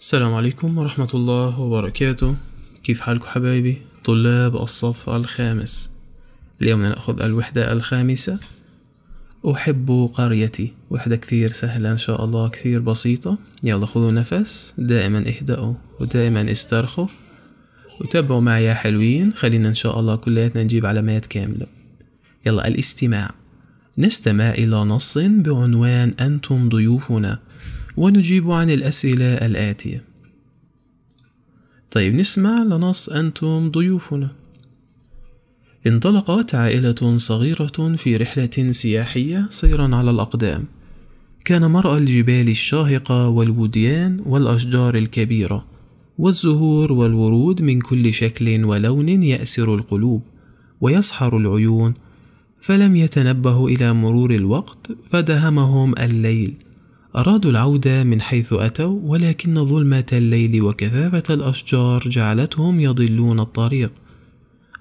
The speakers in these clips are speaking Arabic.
السلام عليكم ورحمة الله وبركاته كيف حالكم حبايبي طلاب الصف الخامس اليوم نأخذ الوحدة الخامسة أحب قريتي وحدة كثير سهلة إن شاء الله كثير بسيطة يلا خذوا نفس دائما اهدأوا ودائما استرخوا وتابعوا معي يا حلوين خلينا إن شاء الله كلياتنا نجيب علامات كاملة يلا الاستماع نستمع إلى نص بعنوان أنتم ضيوفنا ونجيب عن الأسئلة الآتية طيب نسمع لنص أنتم ضيوفنا انطلقت عائلة صغيرة في رحلة سياحية سيرا على الأقدام كان مرأى الجبال الشاهقة والوديان والأشجار الكبيرة والزهور والورود من كل شكل ولون يأسر القلوب ويسحر العيون فلم يتنبهوا إلى مرور الوقت فدهمهم الليل أرادوا العودة من حيث أتوا ولكن ظلمة الليل وكثافة الأشجار جعلتهم يضلون الطريق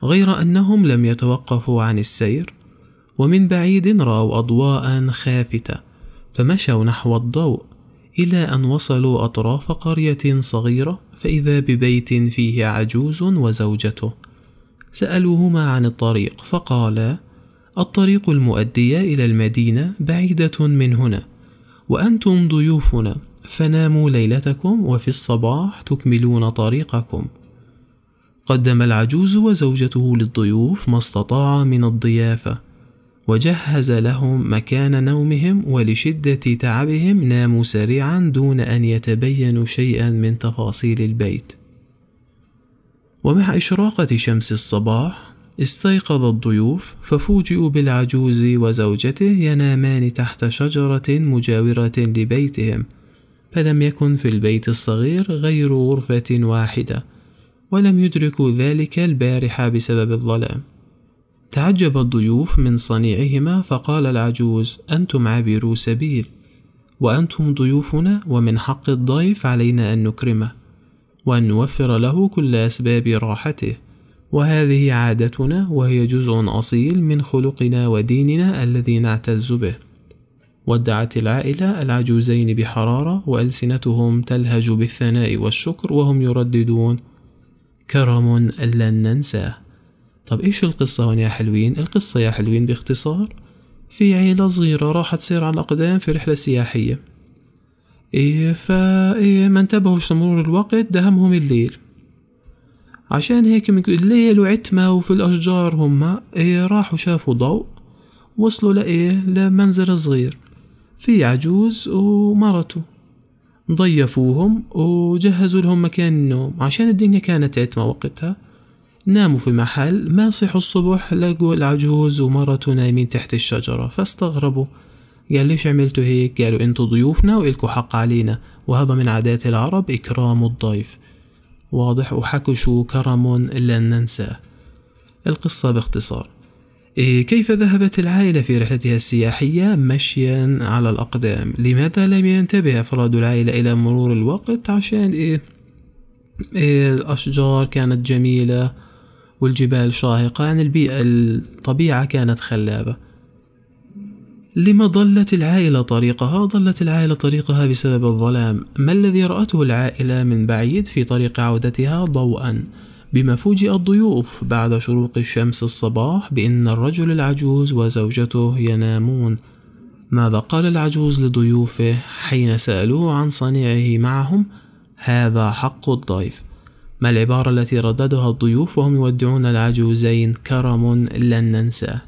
غير أنهم لم يتوقفوا عن السير ومن بعيد رأوا أضواء خافتة فمشوا نحو الضوء إلى أن وصلوا أطراف قرية صغيرة فإذا ببيت فيه عجوز وزوجته سألوهما عن الطريق فقالا الطريق المؤدية إلى المدينة بعيدة من هنا وأنتم ضيوفنا فناموا ليلتكم وفي الصباح تكملون طريقكم قدم العجوز وزوجته للضيوف ما استطاع من الضيافة وجهز لهم مكان نومهم ولشدة تعبهم ناموا سريعا دون أن يتبينوا شيئا من تفاصيل البيت ومع إشراقة شمس الصباح استيقظ الضيوف ففوجئوا بالعجوز وزوجته ينامان تحت شجرة مجاورة لبيتهم فلم يكن في البيت الصغير غير غرفة واحدة ولم يدركوا ذلك البارحة بسبب الظلام تعجب الضيوف من صنيعهما فقال العجوز أنتم عابرو سبيل وأنتم ضيوفنا ومن حق الضيف علينا أن نكرمه وأن نوفر له كل أسباب راحته وهذه عادتنا وهي جزء أصيل من خلقنا وديننا الذي نعتز به ودعت العائلة العجوزين بحرارة وألسنتهم تلهج بالثناء والشكر وهم يرددون كرم لن ننساه طب إيش القصة يا حلوين؟ القصة يا حلوين باختصار في عيلة صغيرة راحت سير على الأقدام في رحلة سياحية إيه فا إيه ما انتبهوش لمرور الوقت دهمهم الليل عشان هيك من الليل وعتمة وفي الأشجار هما إيه راحوا شافوا ضوء وصلوا لإيه لمنزل صغير في عجوز ومرته ضيفوهم وجهزوا لهم مكان النوم عشان الدنيا كانت عتمة وقتها ناموا في محل ما صحوا الصبح لقوا العجوز ومرته نايمين تحت الشجرة فاستغربوا قال ليش عملتوا هيك قالوا انتوا ضيوفنا وإلكوا حق علينا وهذا من عادات العرب إكرام الضيف واضح شو كرم لن ننساه القصة باختصار إيه، كيف ذهبت العائلة في رحلتها السياحية مشيا على الأقدام لماذا لم ينتبه أفراد العائلة إلى مرور الوقت عشان إيه؟, إيه الأشجار كانت جميلة والجبال شاهقة يعني البيئة الطبيعة كانت خلابة لما ضلت العائلة طريقها؟ ضلت العائلة طريقها بسبب الظلام ما الذي رأته العائلة من بعيد في طريق عودتها ضوءا؟ بما فوجئ الضيوف بعد شروق الشمس الصباح بأن الرجل العجوز وزوجته ينامون ماذا قال العجوز لضيوفه حين سألوه عن صنيعه معهم؟ هذا حق الضيف ما العبارة التي رددها الضيوف وهم يودعون العجوزين كرم لن ننساه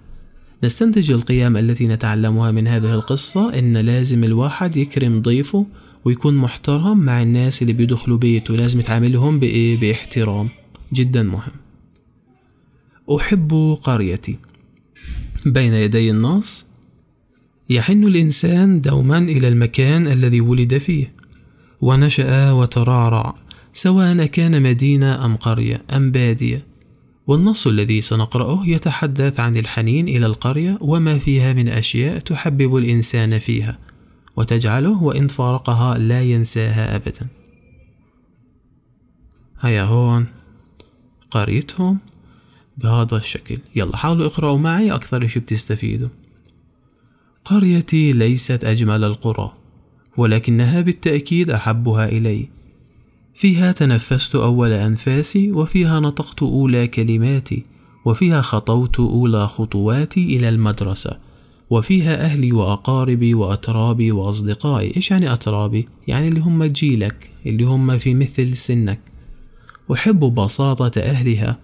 نستنتج القيم التي نتعلمها من هذه القصة إن لازم الواحد يكرم ضيفه ويكون محترم مع الناس اللي بيدخلوا بيته لازم يتعاملهم بإيه باحترام جدا مهم أحب قريتي بين يدي النص يحن الإنسان دوما إلى المكان الذي ولد فيه ونشأ وترعرع سواء كان مدينة أم قرية أم بادية والنص الذي سنقرأه يتحدث عن الحنين إلى القرية وما فيها من أشياء تحبب الإنسان فيها وتجعله وإن فارقها لا ينساها أبدا هيا هون قريتهم بهذا الشكل يلا حاولوا اقرأوا معي أكثر شي بتستفيدوا قريتي ليست أجمل القرى ولكنها بالتأكيد أحبها إلي فيها تنفست أول أنفاسي وفيها نطقت أولى كلماتي وفيها خطوت أولى خطواتي إلى المدرسة وفيها أهلي وأقاربي وأترابي وأصدقائي إيش يعني أترابي؟ يعني اللي هم جيلك اللي هم في مثل سنك أحب بساطة أهلها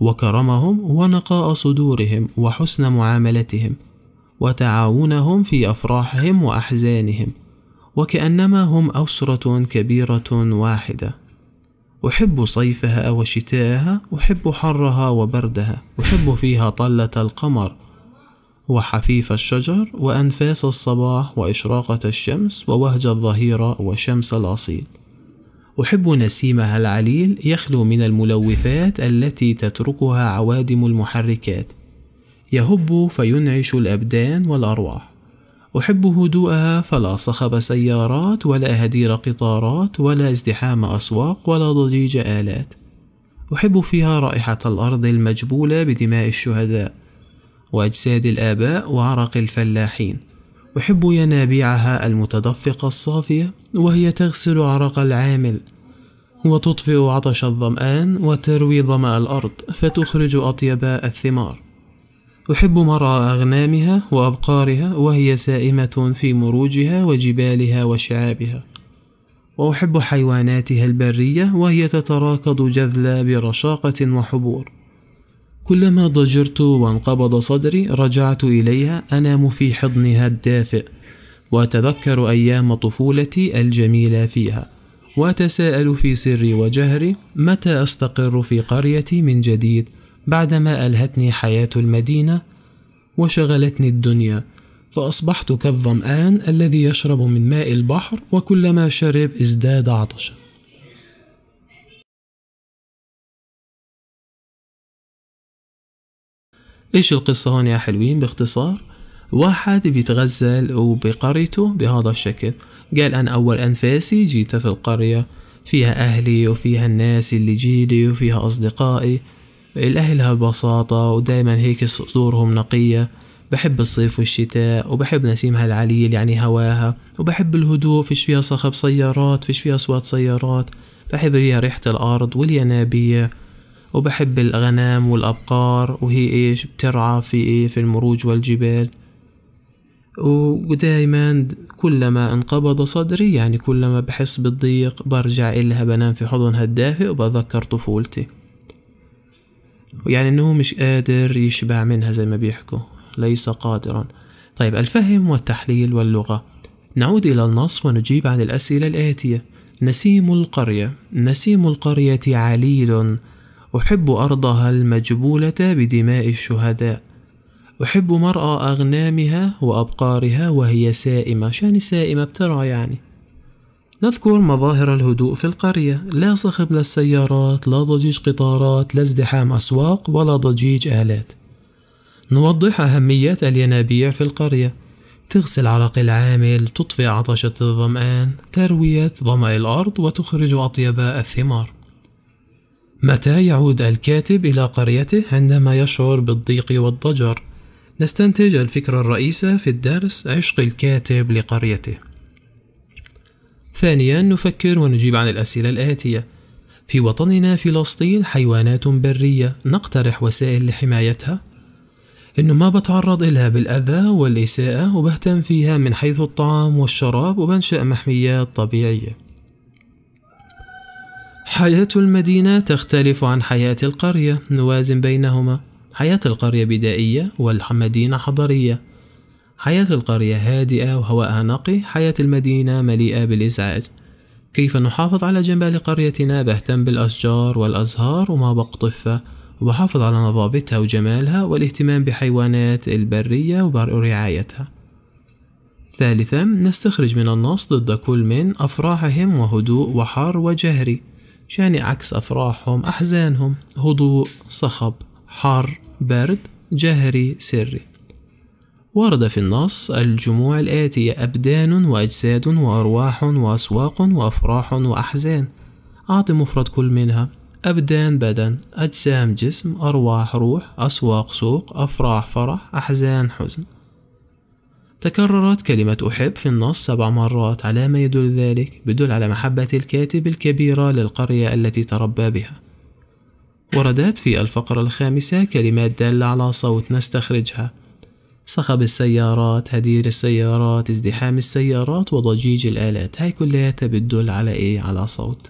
وكرمهم ونقاء صدورهم وحسن معاملتهم وتعاونهم في أفراحهم وأحزانهم وكأنما هم أسرة كبيرة واحدة أحب صيفها وشتاءها أحب حرها وبردها أحب فيها طلة القمر وحفيف الشجر وأنفاس الصباح وإشراقة الشمس ووهج الظهيرة وشمس الأصيل أحب نسيمها العليل يخلو من الملوثات التي تتركها عوادم المحركات يهب فينعش الأبدان والأرواح أحب هدوءها فلا صخب سيارات ولا هدير قطارات ولا ازدحام أسواق ولا ضجيج آلات أحب فيها رائحة الأرض المجبولة بدماء الشهداء وأجساد الآباء وعرق الفلاحين أحب ينابيعها المتدفقة الصافية وهي تغسل عرق العامل وتطفئ عطش الظمآن وتروي ظمأ الأرض فتخرج أطيب الثمار أحب مرى أغنامها وأبقارها وهي سائمة في مروجها وجبالها وشعابها وأحب حيواناتها البرية وهي تتراكض جذلا برشاقة وحبور كلما ضجرت وانقبض صدري رجعت إليها أنام في حضنها الدافئ وأتذكر أيام طفولتي الجميلة فيها وأتساءل في سري وجهري متى أستقر في قريتي من جديد بعدما ألهتني حياة المدينة وشغلتني الدنيا فأصبحت كالظمآن الذي يشرب من ماء البحر وكلما شرب ازداد عطشا ايش القصة هون يا حلوين باختصار واحد بيتغزل وبقريته بهذا الشكل قال أنا أول أنفاسي جيت في القرية فيها أهلي وفيها الناس اللي جيلي وفيها أصدقائي الأهل هالبساطة ودايما هيك صدورهم نقية بحب الصيف والشتاء وبحب نسيمها العليل يعني هواها وبحب الهدوء فيش فيها صخب سيارات فيش فيها أصوات سيارات بحب هي ريحة الأرض والينابيع وبحب الغنام والأبقار وهي إيش بترعى في إيه في المروج والجبال ودايما كلما انقبض صدري يعني كلما بحس بالضيق برجع إلها بنام في حضنها الدافئ وبذكر طفولتي يعني أنه مش قادر يشبع منها زي ما بيحكوا ليس قادرا طيب الفهم والتحليل واللغة نعود إلى النص ونجيب عن الأسئلة الآتية نسيم القرية نسيم القرية عليل أحب أرضها المجبولة بدماء الشهداء أحب مرأى أغنامها وأبقارها وهي سائمة شان سائمة بترى يعني نذكر مظاهر الهدوء في القرية لا صخب للسيارات لا ضجيج قطارات لا ازدحام أسواق ولا ضجيج آلات نوضح أهمية الينابيع في القرية تغسل عرق العامل تطفئ عطشة الظمآن تروية ظمأ الأرض وتخرج أطيب الثمار متى يعود الكاتب إلى قريته عندما يشعر بالضيق والضجر؟ نستنتج الفكرة الرئيسة في الدرس عشق الكاتب لقريته ثانيا نفكر ونجيب عن الأسئلة الآتية في وطننا فلسطين حيوانات برية نقترح وسائل لحمايتها إنه ما بتعرض إلها بالأذى والإساءة وبهتم فيها من حيث الطعام والشراب وبنشأ محميات طبيعية حياة المدينة تختلف عن حياة القرية نوازن بينهما حياة القرية بدائية والمدينة حضرية حياة القرية هادئة وهواءها نقي حياة المدينة مليئة بالإزعاج كيف نحافظ على جمال قريتنا بهتم بالأشجار والأزهار وما بقطفها وبحافظ على نظافتها وجمالها والاهتمام بحيوانات البرية ورعايتها ثالثا نستخرج من النص ضد كل من أفراحهم وهدوء وحر وجهري شاني عكس أفراحهم أحزانهم هدوء صخب حر برد جهري سري ورد في النص الجموع الآتية أبدان وأجساد وأرواح وأسواق وأفراح وأحزان أعطي مفرد كل منها أبدان بدن أجسام جسم أرواح روح أسواق سوق أفراح فرح أحزان حزن تكررت كلمة أحب في النص سبع مرات على ما يدل ذلك بدل على محبة الكاتب الكبيرة للقرية التي تربى بها وردت في الفقرة الخامسة كلمات دالة على صوت نستخرجها صخب السيارات هدير السيارات ازدحام السيارات وضجيج الآلات هاي كلها بتدل على إيه على صوت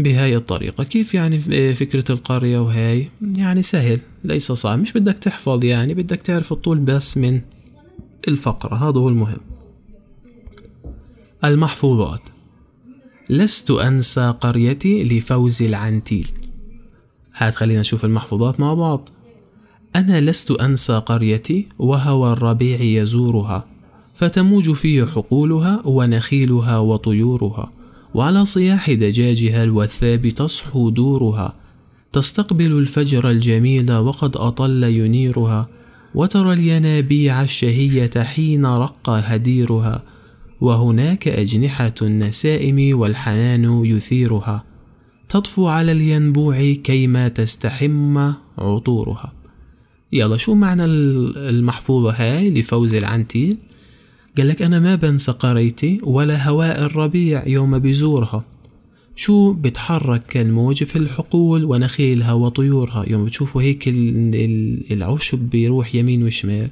بهاي الطريقة كيف يعني آه، فكرة القرية وهاي يعني سهل ليس صعب مش بدك تحفظ يعني بدك تعرف الطول بس من الفقرة هذا هو المهم المحفوظات لست أنسى قريتي لفوز العنتيل هات خلينا نشوف المحفوظات مع بعض أنا لست أنسى قريتي وهوى الربيع يزورها فتموج في حقولها ونخيلها وطيورها وعلى صياح دجاجها الوثاب تصحو دورها تستقبل الفجر الجميل وقد أطل ينيرها وترى الينابيع الشهية حين رق هديرها وهناك أجنحة النسائم والحنان يثيرها تطفو على الينبوع كيما تستحم عطورها يلا شو معنى المحفوظة هاي لفوز العنتيل قال لك أنا ما بنسى قريتي ولا هواء الربيع يوم بزورها شو بتحرك كالموج في الحقول ونخيلها وطيورها يوم بتشوفوا هيك العشب بيروح يمين وشمال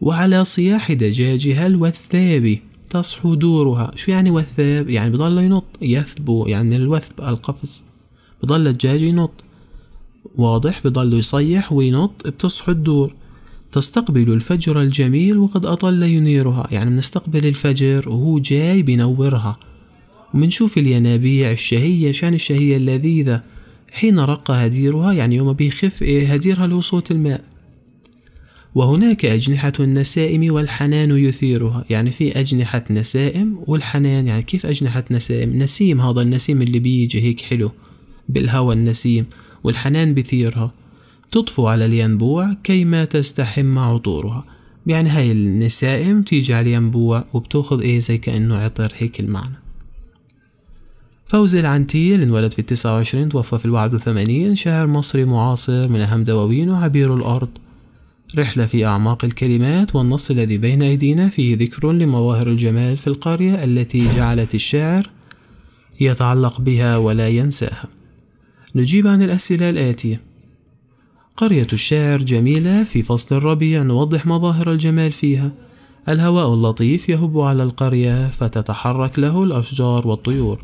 وعلى صياح دجاجها الوثاب تصحو دورها شو يعني وثاب يعني بضل ينط يثبو يعني الوثب القفز بضل الدجاج ينط واضح بضل يصيح وينط بتصحو الدور تستقبل الفجر الجميل وقد أطل ينيرها يعني بنستقبل الفجر وهو جاي بنورها ومنشوف الينابيع الشهية شان الشهية اللذيذة حين رق هديرها يعني يوم بيخف إيه، هديرها لوصوت الماء وهناك أجنحة النسائم والحنان يثيرها يعني في أجنحة نسائم والحنان يعني كيف أجنحة نسائم نسيم هذا النسيم اللي بيجي هيك حلو بالهوى النسيم والحنان بثيرها تطفو على الينبوع كيما تستحم عطورها يعني هاي النسائم تيجي على الينبوع وبتاخذ ايه زي كأنه عطر هيك المعنى فوزي العنتي اللي انولد في التسعة وعشرين توفى في الواحد وثمانين شاعر مصري معاصر من أهم دواوينه عبير الأرض رحلة في أعماق الكلمات والنص الذي بين أيدينا فيه ذكر لمظاهر الجمال في القرية التي جعلت الشاعر يتعلق بها ولا ينساها نجيب عن الأسئلة الآتية قرية الشاعر جميلة في فصل الربيع نوضح مظاهر الجمال فيها الهواء اللطيف يهب على القرية فتتحرك له الأشجار والطيور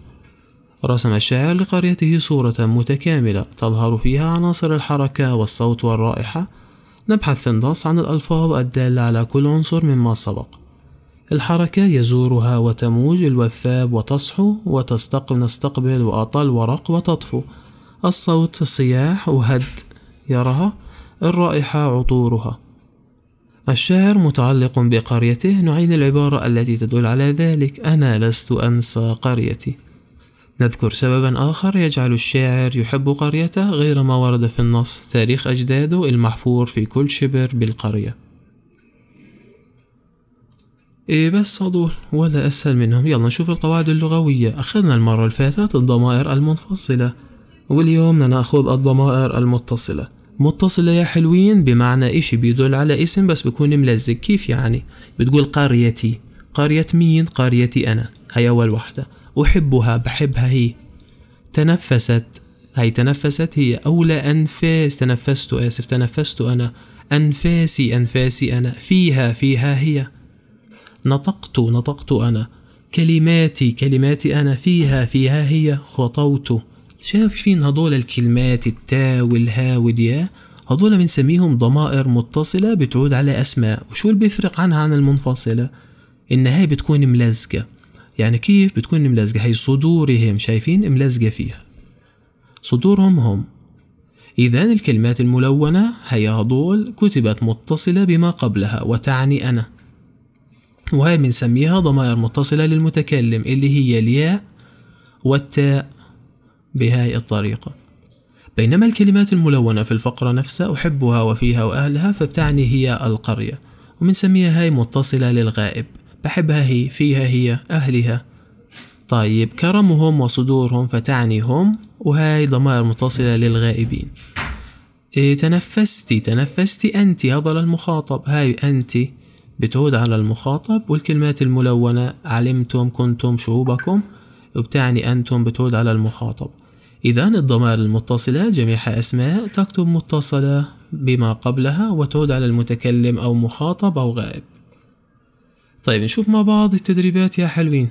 رسم الشاعر لقريته صورة متكاملة تظهر فيها عناصر الحركة والصوت والرائحة نبحث في النص عن الألفاظ الدالة على كل عنصر مما سبق الحركة يزورها وتموج الوثاب وتصحو وتستقبل نستقبل وأطل ورق وتطفو الصوت صياح وهد يرها الرائحة عطورها الشاعر متعلق بقريته نعين العبارة التي تدل على ذلك أنا لست أنسى قريتي نذكر سببا آخر يجعل الشاعر يحب قريته غير ما ورد في النص تاريخ أجداده المحفور في كل شبر بالقرية إيه بس هدول ولا أسهل منهم يلا نشوف القواعد اللغوية أخذنا المرة الفاتت الضمائر المنفصلة واليوم ناخذ الضمائر المتصلة متصلة يا حلوين بمعنى إشي بيدل على اسم بس بكون ملزق كيف يعني بتقول قريتي قرية مين قريتي أنا هي أول وحدة أحبها بحبها هي تنفست هي تنفست هي اولى أنفاس تنفست آسف تنفست أنا أنفاسي أنفاسي أنا فيها فيها هي نطقت نطقت أنا كلماتي كلماتي أنا فيها فيها هي خطوت شايفين هدول الكلمات التاء والها والياء هدول بنسميهم ضمائر متصلة بتعود على أسماء وشو اللي بيفرق عنها عن المنفصلة إن هاي بتكون ملزقة يعني كيف بتكون ملزقة هاي صدورهم شايفين ملزقة فيها صدورهم هم إذا الكلمات الملونة هي هدول كتبت متصلة بما قبلها وتعني أنا وهي بنسميها ضمائر متصلة للمتكلم اللي هي الياء والتاء بهاي الطريقة بينما الكلمات الملونة في الفقرة نفسها أحبها وفيها وأهلها فبتعني هي القرية وبنسميها هاي متصلة للغائب بحبها هي فيها هي أهلها طيب كرمهم وصدورهم فتعني هم وهاي ضمائر متصلة للغائبين إيه تنفستي تنفستي أنت هذا للمخاطب هاي أنت بتعود على المخاطب والكلمات الملونة علمتم كنتم شعوبكم وبتعني أنتم بتعود على المخاطب إذا الضمائر المتصلة جميعها أسماء تكتب متصلة بما قبلها وتعود على المتكلم أو مخاطب أو غائب طيب نشوف مع بعض التدريبات يا حلوين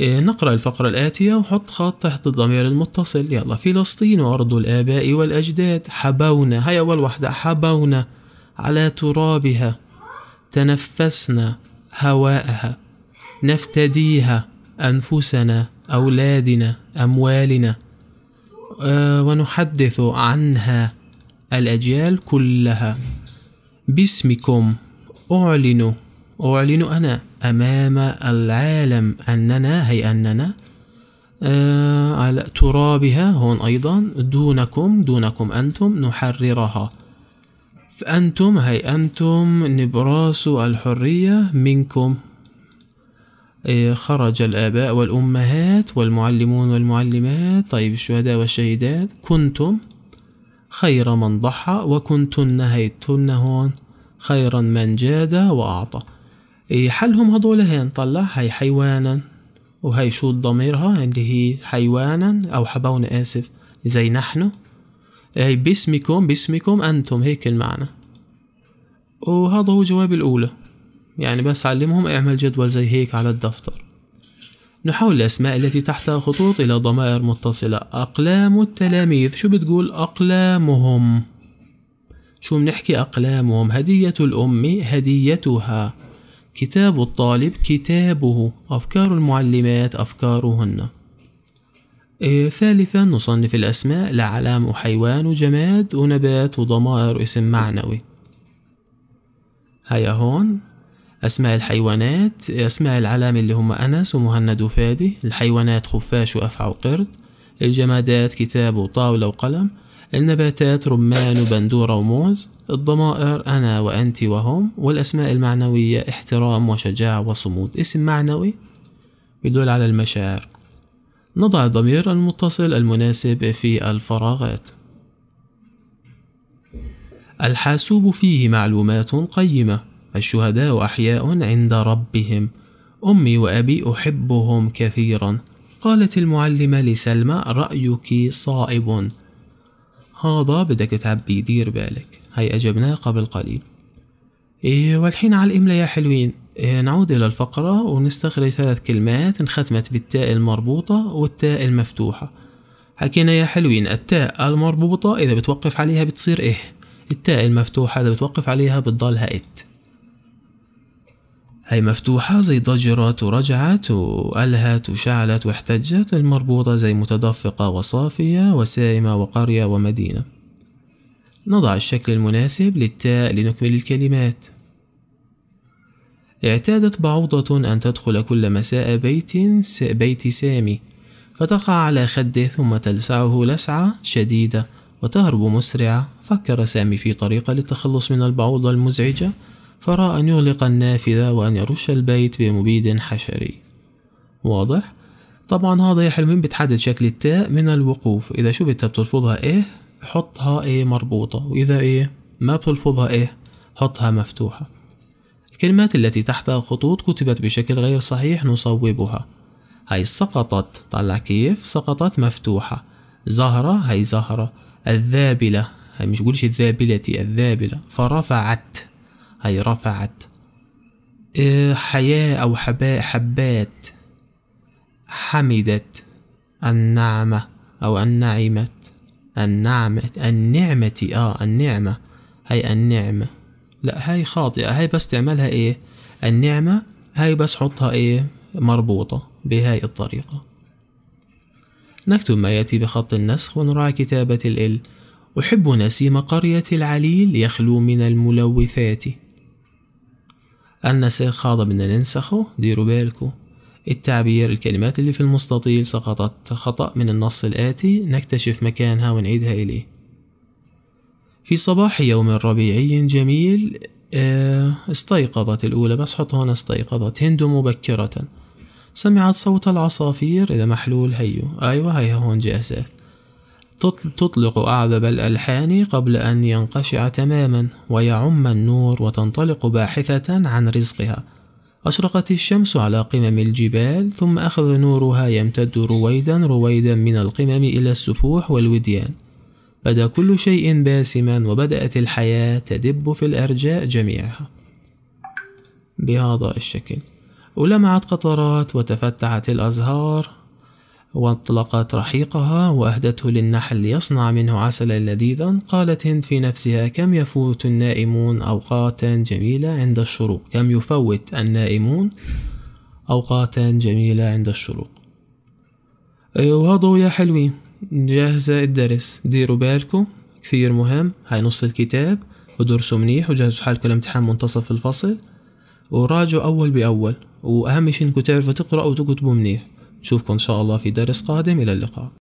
إيه، نقرأ الفقرة الآتية وحط خط تحت الضمير المتصل يلا فلسطين وأرض الآباء والأجداد حبونا هاي أول واحدة حبونا على ترابها تنفسنا هواءها نفتديها أنفسنا أولادنا أموالنا آه، ونحدث عنها الأجيال كلها باسمكم أعلن أعلن أنا أمام العالم أننا هي أننا آه، على ترابها هون أيضا دونكم دونكم أنتم نحررها فأنتم هي أنتم نبراس الحرية منكم إيه، خرج الآباء والأمهات والمعلمون والمعلمات طيب الشهداء والشهيدات كنتم خير من ضحى وكنتن هيتن هون خيرا من جاد وأعطى حلهم إيه، هذول هين طلع هي حيوانا وهي شو ضميرها اللي هي حيوانا أو حبون آسف زي نحن هي إيه، باسمكم باسمكم أنتم هيك المعنى وهذا هو جواب الأولى يعني بس علمهم اعمل جدول زي هيك على الدفتر نحول الأسماء التي تحتها خطوط إلى ضمائر متصلة أقلام التلاميذ شو بتقول أقلامهم شو بنحكي أقلامهم هدية الأم هديتها كتاب الطالب كتابه أفكار المعلمات أفكارهن إيه ثالثا نصنف الأسماء لعلام وحيوان وجماد ونبات وضمائر اسم معنوي هيا هون أسماء الحيوانات أسماء العلامة اللي هم أنس ومهند وفادي الحيوانات خفاش وأفعى وقرد الجمادات كتاب وطاولة وقلم النباتات رمان وبندورة وموز الضمائر أنا وأنت وهم والأسماء المعنوية احترام وشجاعة وصمود اسم معنوي يدل على المشاعر نضع الضمير المتصل المناسب في الفراغات الحاسوب فيه معلومات قيمه الشهداء أحياء عند ربهم أمي وأبي أحبهم كثيرا قالت المعلمة لسلمى رأيك صائب هذا بدك تعبي دير بالك هاي أجبناه قبل قليل إيه والحين على الإملة يا حلوين إيه نعود إلى الفقرة ونستخرج ثلاث كلمات انختمت بالتاء المربوطة والتاء المفتوحة حكينا يا حلوين التاء المربوطة إذا بتوقف عليها بتصير إيه التاء المفتوحة إذا بتوقف عليها بتضلها إت هي مفتوحة زي ضجرت ورجعت وألهت وشعلت واحتجت المربوطة زي متدفقة وصافية وسائمة وقرية ومدينة نضع الشكل المناسب للتاء لنكمل الكلمات اعتادت بعوضة أن تدخل كل مساء بيت بيت سامي فتقع على خده ثم تلسعه لسعة شديدة وتهرب مسرعة فكر سامي في طريقة للتخلص من البعوضة المزعجة فراى أن يغلق النافذة وأن يرش البيت بمبيد حشري واضح؟ طبعا هذا يا من بتحدد شكل التاء من الوقوف إذا شو بتا بتلفظها إيه حطها إيه مربوطة وإذا إيه ما بتلفظها إيه حطها مفتوحة الكلمات التي تحتها خطوط كتبت بشكل غير صحيح نصوبها هاي سقطت طلع كيف سقطت مفتوحة زهرة هاي زهرة الذابلة هاي مش قولش الذابلة الذابلة فرفعت هي رفعت إيه، حياة أو حباء حبات حمدت النعمة أو النعمة النعمة النعمة آه النعمة هي النعمة لا هاي خاطئة هاي بس تعملها إيه النعمة هاي بس حطها إيه مربوطة بهاي الطريقة نكتب ما يأتي بخط النسخ ونراعي كتابة الإل أحب نسيم قرية العليل يخلو من الملوثات النسخ خاض بدنا ننسخه ديروا بالكو التعبير الكلمات اللي في المستطيل سقطت خطأ من النص الآتي نكتشف مكانها ونعيدها إليه في صباح يوم ربيعي جميل آه، استيقظت الأولى بس حط هنا استيقظت هند مبكرة سمعت صوت العصافير إذا محلول هيو أيوة هيها هون جاهزات تطلق أعذب الألحان قبل أن ينقشع تماما ويعم النور وتنطلق باحثة عن رزقها أشرقت الشمس على قمم الجبال ثم أخذ نورها يمتد رويدا رويدا من القمم إلى السفوح والوديان بدا كل شيء باسما وبدأت الحياة تدب في الأرجاء جميعها بهذا الشكل ولمعت قطرات وتفتحت الأزهار واطلقت رحيقها وأهدته للنحل ليصنع منه عسلا لذيذا قالت هند في نفسها كم يفوت النائمون أوقاتا جميلة عند الشروق كم يفوت النائمون أوقاتا جميلة عند الشروق وهضوا يا حلوين جاهزة الدرس ديروا بالكم كثير مهم هاي نص الكتاب ودرسوا منيح وجهزوا حالكم لامتحان منتصف الفصل وراجعوا أول بأول وأهم شي إنكم تعرفوا تقرأوا وتكتبوا منيح نشوفكم إن شاء الله في درس قادم إلى اللقاء